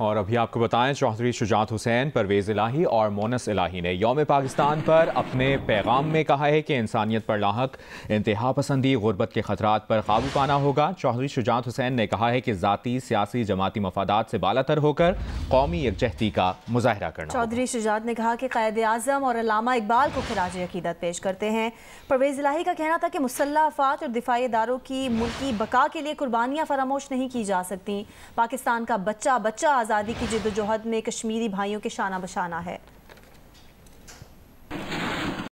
और अभी आपको बताएं चौधरी शुजात हुसैन परवेज़ इलाही और मोनस इलाही ने योम पाकिस्तान पर अपने पैगाम में कहा है कि इंसानियत पर लाक इंतहा पसंदी गुरबत के खतरात पर काबू पाना होगा चौधरी शुजात हुसैन ने कहा है कि जाति सियासी जमाती मफादात से बालातर होकर कौमी यकजहती का मुजाहरा करना चौधरी शुजात ने कहा कि कैद आजम और अलामा इकबाल को खराज अकीदत पेश करते हैं परवेज़ इलाही का कहना था कि मुसल्ह अफात और दिफाई इदारों की मुल्की बका के लिए कुर्बानियाँ फरामोश नहीं की जा सकती पाकिस्तान का बच्चा बच्चा आज़ादी की जदोजहद में कश्मीरी भाइयों के शाना बशाना है